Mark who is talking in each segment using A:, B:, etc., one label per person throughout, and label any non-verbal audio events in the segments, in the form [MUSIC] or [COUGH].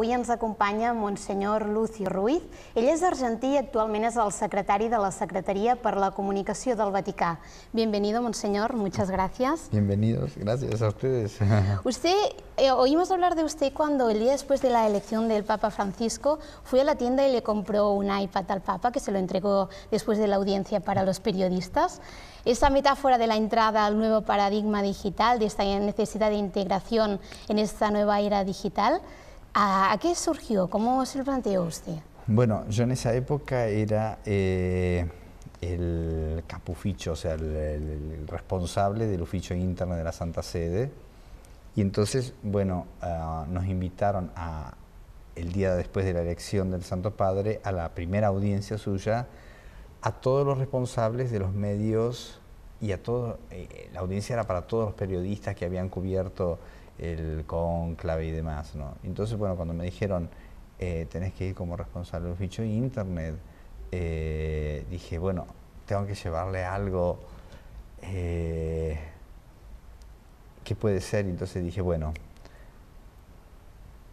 A: Hoy nos acompaña Monsenyor Lucio Ruiz. Él es argentino y actualmente es el secretario de la Secretaría para la Comunicación del Vaticano. Bienvenido, Monseñor, muchas gracias.
B: Bienvenidos, gracias a ustedes. [LAUGHS]
A: Usted, eh, oímos hablar de usted cuando el día después de la elección del Papa Francisco fue a la tienda y le compró un iPad al Papa, que se lo entregó después de la audiencia para los periodistas. Esa metáfora de la entrada al nuevo paradigma digital, de esta necesidad de integración en esta nueva era digital, ¿A, qué surgió? ¿Cómo se lo planteó usted?
B: Bueno, yo en esa época era eh, el capuficho, o sea, el, responsable del oficio interno de la Santa Sede. Y entonces, bueno, ah, nos invitaron a, el día después de la elección del Santo Padre, a la primera audiencia suya, a todos los responsables de los medios y a todos, eh, la audiencia era para todos los periodistas que habían cubierto el conclave y demás, ¿no? Entonces, bueno, cuando me dijeron, eh, tenés que ir como responsable del ficho internet, eh, dije, bueno, tengo que llevarle algo eh, ¿qué puede ser, entonces dije, bueno,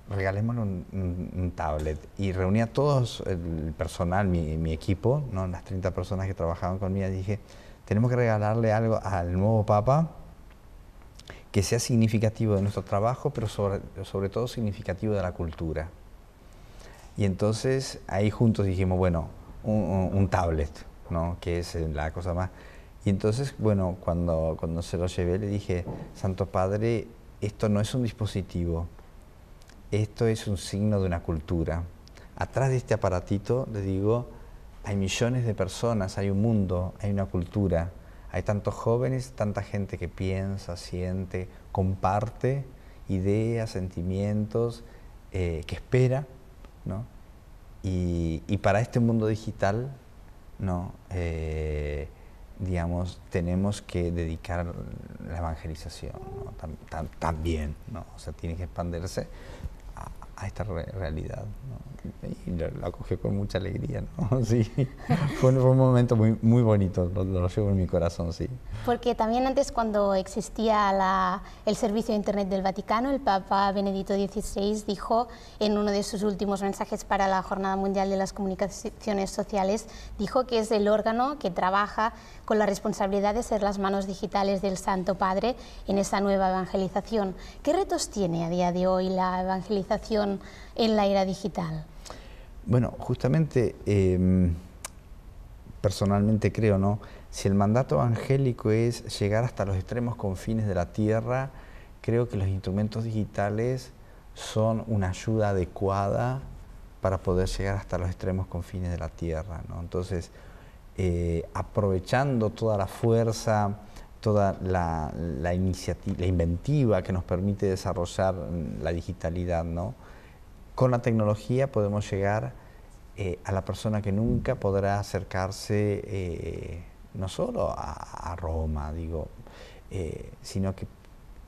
B: regalémosle un, tablet. Y reuní a todos el personal, mi, mi, equipo, ¿no? las 30 personas que trabajaban conmigo, y dije, tenemos que regalarle algo al nuevo Papa que sea significativo de nuestro trabajo, pero sobre, todo significativo de la cultura. Y entonces ahí juntos dijimos, bueno, un, tablet, ¿no? que es eh, la cosa más. Y entonces, bueno, cuando, cuando se lo llevé le dije, Santo Padre, esto no es un dispositivo, esto es un signo de una cultura. Atrás de este aparatito, le digo, hay millones de personas, hay un mundo, hay una cultura. Hay tantos jóvenes, tanta gente que piensa, siente, comparte ideas, sentimientos, eh, que espera, Y, para este mundo digital, ¿no? Eh, digamos, tenemos que dedicar la evangelización también, ¿no? O sea, tiene que expandirse, a esta realidad. Y lo, acogió con mucha alegría, [LAUGHS] [LAUGHS] fue, un, momento muy, muy bonito, lo, llevo en mi corazón, sí.
A: Porque también antes cuando existía el servicio de Internet del Vaticano, el Papa Benedicto XVI dijo en uno de sus últimos mensajes para la Jornada Mundial de las Comunicaciones Sociales, dijo que es el órgano que trabaja con la responsabilidad de ser las manos digitales del Santo Padre en esa nueva evangelización. ¿Qué retos tiene a día de hoy la evangelización en la era digital?
B: Bueno, justamente, em, personalmente creo, ¿no? Si el mandato evangélico es llegar hasta los extremos confines de la tierra, creo que los instrumentos digitales son una ayuda adecuada para poder llegar hasta los extremos confines de la tierra, Entonces, eh, aprovechando toda la fuerza, toda la, iniciativa, la inventiva que nos permite desarrollar mm, la digitalidad, ¿no? Con la tecnología podemos llegar eh, a la persona que nunca podrá acercarse eh, no solo a, Roma, digo, sino que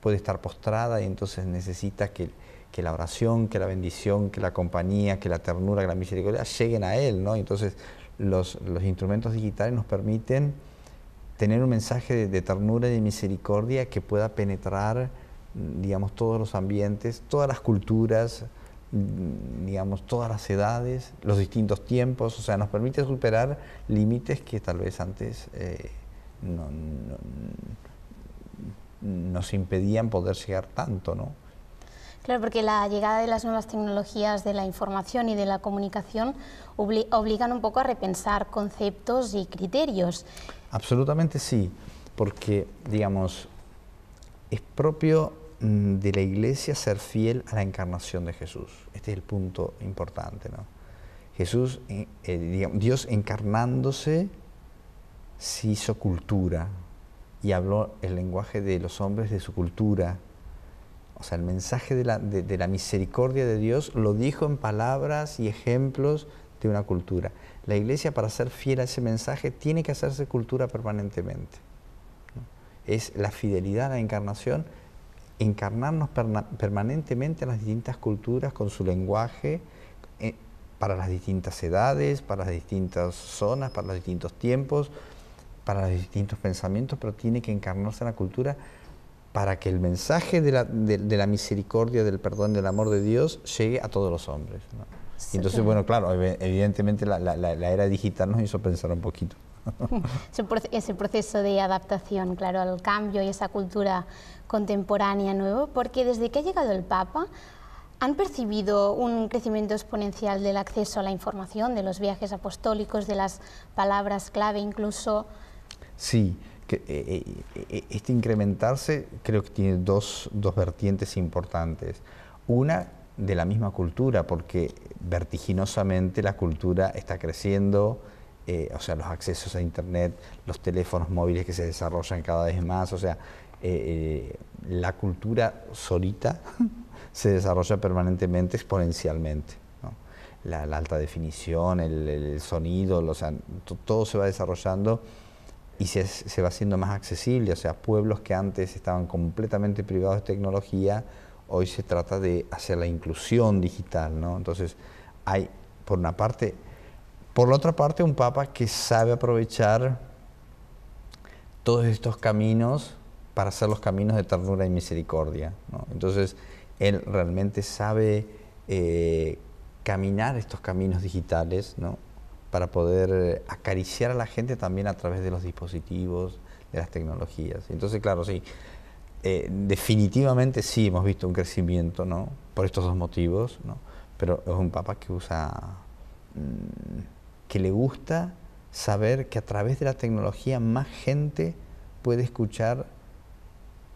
B: puede estar postrada y entonces necesita que, la oración, que la bendición, que la compañía, que la ternura, que la misericordia lleguen a él, ¿no? Entonces los, instrumentos digitales nos permiten tener un mensaje de, ternura y de misericordia que pueda penetrar, mm, todos los ambientes, todas las culturas, mm, digamos, todas las edades, los distintos tiempos, o sea, nos permite superar límites que tal vez antes eh, nos impedían poder llegar tanto, ¿no?
A: Claro, porque la llegada de las nuevas tecnologías de la información y de la comunicación obligan un poco a repensar conceptos y criterios.
B: Absolutamente sí, porque, digamos, es propio mm, de la Iglesia ser fiel a la encarnación de Jesús. Este es el punto importante, ¿no? Jesús, eh, eh, Dios encarnándose, se hizo cultura y habló el lenguaje de los hombres de su cultura, o sea, el mensaje de la, misericordia de Dios lo dijo en palabras y ejemplos de una cultura. La iglesia para ser fiel a ese mensaje tiene que hacerse cultura permanentemente. Es la fidelidad a la encarnación, encarnarnos permanentemente en las distintas culturas con su lenguaje, eh, para las distintas edades, para las distintas zonas, para los distintos tiempos, para los distintos pensamientos, pero tiene que encarnarse en la cultura para que el mensaje de la, de, la, misericordia, del perdón, del amor de Dios llegue a todos los hombres. entonces, bueno, claro, evidentemente la, la, la, era digital nos hizo pensar un poquito.
A: [LAUGHS] Ese proceso de adaptación, claro, al cambio y esa cultura contemporánea nueva, porque desde que ha llegado el Papa, ¿han percibido un crecimiento exponencial del acceso a la información, de los viajes apostólicos, de las palabras clave incluso?
B: Sí, eh, eh, eh, este incrementarse creo que tiene dos, vertientes importantes. Una de la misma cultura, porque vertiginosamente la cultura está creciendo, o sea, los accesos a Internet, los teléfonos móviles que se desarrollan cada vez más, o sea, la cultura solita [LAUGHS] se desarrolla permanentemente, exponencialmente. La, alta definición, el, el sonido, sea, todo se va desarrollando y se, va haciendo más accesible, o sea, pueblos que antes estaban completamente privados de tecnología, hoy se trata de hacer la inclusión digital, ¿no? Entonces, hay, por una parte, por la otra parte, un papa que sabe aprovechar todos estos caminos para hacer los caminos de ternura y misericordia, ¿no? Entonces, él realmente sabe eh, caminar estos caminos digitales, ¿no? para poder eh, acariciar a la gente también a través de los dispositivos, de las tecnologías. Entonces, claro, sí, eh, definitivamente sí hemos visto un crecimiento, ¿no? Por estos dos motivos, ¿no? Pero es un papa que usa, mm, que le gusta saber que a través de la tecnología más gente puede escuchar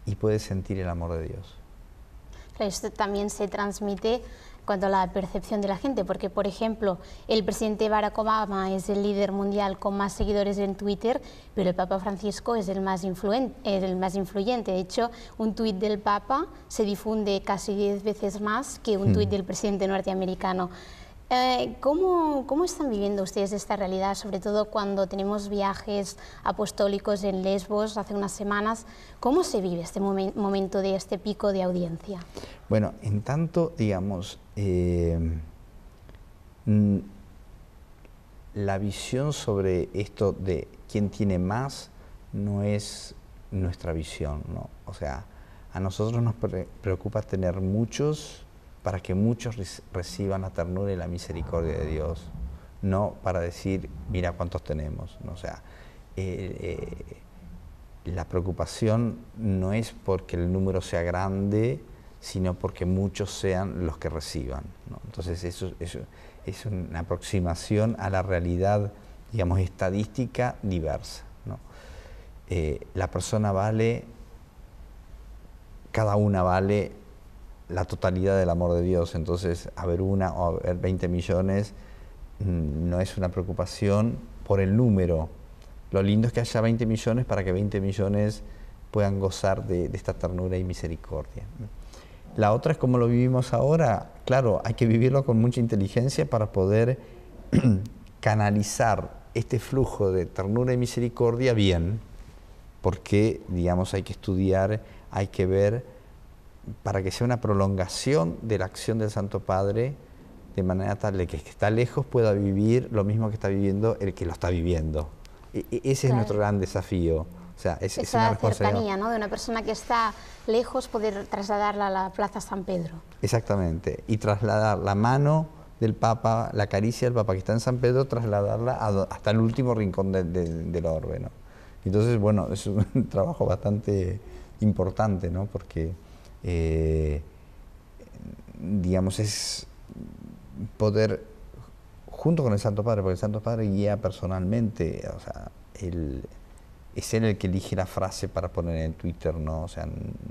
B: y puede sentir el amor de Dios.
A: Esto también se transmite cuando la percepción de la gente, porque por ejemplo, el presidente Barack Obama es el líder mundial con más seguidores en Twitter, pero el Papa Francisco es el más, el más influyente. De hecho, un tuit del Papa se difunde casi diez veces más que un hmm. tuit del presidente norteamericano. Eh, ¿cómo, están viviendo ustedes esta realidad, sobre todo cuando tenemos viajes apostólicos en Lesbos hace unas semanas? ¿Cómo se vive este momento de este pico de audiencia?
B: Bueno, en tanto, digamos, eh, la visión sobre esto de quién tiene más no es nuestra visión, O sea, a nosotros nos preocupa tener muchos para que muchos reciban la ternura y la misericordia de Dios, no para decir, mira cuántos tenemos. O sea, eh, eh, la preocupación no es porque el número sea grande, sino porque muchos sean los que reciban. Entonces, eso, es una aproximación a la realidad, digamos, estadística diversa. Eh, la persona vale, cada una vale la totalidad del amor de Dios. Entonces, haber una o haber 20 millones mm, no es una preocupación por el número. Lo lindo es que haya 20 millones para que 20 millones puedan gozar de, de esta ternura y misericordia. La otra es cómo lo vivimos ahora. Claro, hay que vivirlo con mucha inteligencia para poder [CLEARS THROAT] canalizar este flujo de ternura y misericordia bien, porque, digamos, hay que estudiar, hay que ver para que sea una prolongación de la acción del Santo Padre de manera tal de que el que está lejos pueda vivir lo mismo que está viviendo el que lo está viviendo. E, e, ese es nuestro gran desafío. O sea, es, Esa es una cercanía,
A: ¿no? De una persona que está lejos, poder trasladarla a la Plaza San Pedro.
B: Exactamente. Y trasladar la mano del Papa, la caricia del Papa que está en San Pedro, trasladarla hasta el último rincón de, de, del orbe, Entonces, bueno, es un [LAUGHS] trabajo bastante importante, ¿no? Porque eh, digamos, es poder, junto con el Santo Padre, porque el Santo Padre guía personalmente, o sea, es él el que elige la frase para poner en Twitter, ¿no? O sea,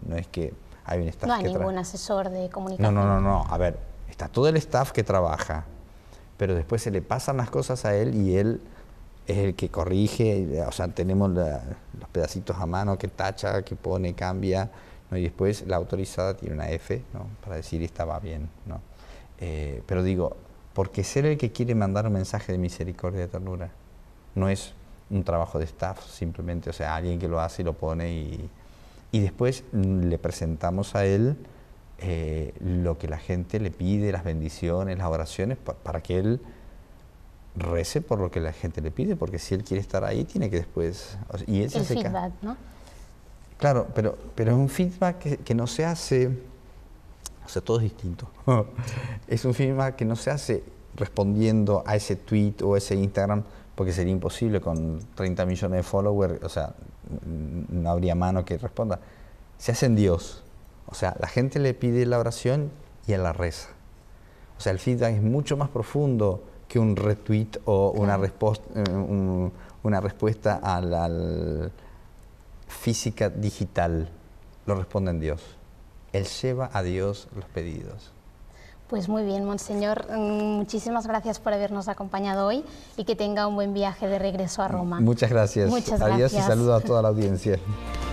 B: no es que hay un staff no hay ningún
A: asesor de comunicación. No,
B: no, no, no, a ver, está todo el staff que trabaja, pero después se le pasan las cosas a él y él es el que corrige, o sea, tenemos los pedacitos a mano que tacha, que pone, cambia, y después la autorizada tiene una F, ¿no? Para decir esta va bien, ¿no? Eh, pero digo, porque ser el que quiere mandar un mensaje de misericordia y ternura no es un trabajo de staff simplemente, o sea, alguien que lo hace y lo pone y, y después le presentamos a él eh, lo que la gente le pide, las bendiciones, las oraciones, para que él rece por lo que la gente le pide, porque si él quiere estar ahí, tiene que después... Y el feedback, ¿no? Claro, pero, pero es un feedback que, no se hace, o sea, todo es distinto. [LAUGHS] es un feedback que no se hace respondiendo a ese tweet o ese Instagram, porque sería imposible con 30 millones de followers, o sea, no habría mano que responda. Se hace en Dios. O sea, la gente le pide la oración y él la reza. O sea, el feedback es mucho más profundo que un retweet o una, eh, una respuesta al, física digital lo responde en Dios. Él lleva a Dios los pedidos.
A: Pues muy bien, Monseñor, mm, muchísimas gracias por habernos acompañado hoy y que tenga un buen viaje de regreso a Roma. Muchas
B: gracias. Muchas Adiós y saludo a toda la audiencia. [LAUGHS]